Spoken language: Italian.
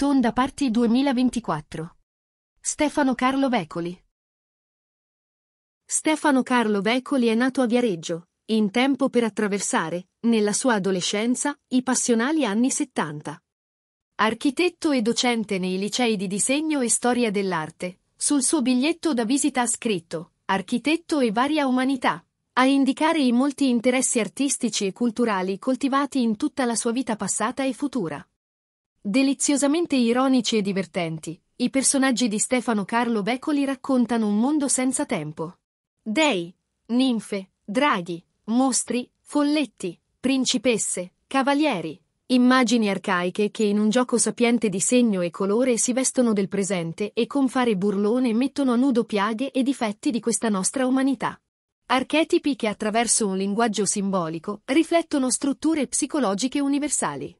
Tonda Party 2024. Stefano Carlo Vecoli. Stefano Carlo Vecoli è nato a Viareggio, in tempo per attraversare, nella sua adolescenza, i passionali anni 70. Architetto e docente nei licei di disegno e storia dell'arte, sul suo biglietto da visita ha scritto Architetto e varia umanità, a indicare i molti interessi artistici e culturali coltivati in tutta la sua vita passata e futura. Deliziosamente ironici e divertenti, i personaggi di Stefano Carlo Beccoli raccontano un mondo senza tempo. Dei, ninfe, draghi, mostri, folletti, principesse, cavalieri, immagini arcaiche che in un gioco sapiente di segno e colore si vestono del presente e con fare burlone mettono a nudo piaghe e difetti di questa nostra umanità. Archetipi che attraverso un linguaggio simbolico riflettono strutture psicologiche universali.